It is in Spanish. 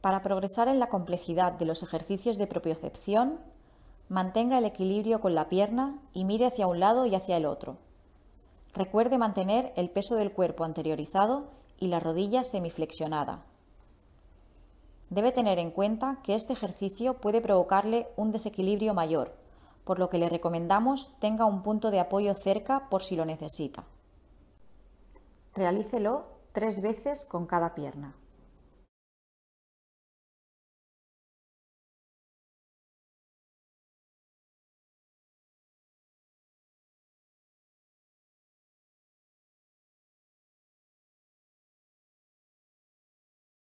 Para progresar en la complejidad de los ejercicios de propiocepción, mantenga el equilibrio con la pierna y mire hacia un lado y hacia el otro. Recuerde mantener el peso del cuerpo anteriorizado y la rodilla semiflexionada. Debe tener en cuenta que este ejercicio puede provocarle un desequilibrio mayor, por lo que le recomendamos tenga un punto de apoyo cerca por si lo necesita. Realícelo tres veces con cada pierna.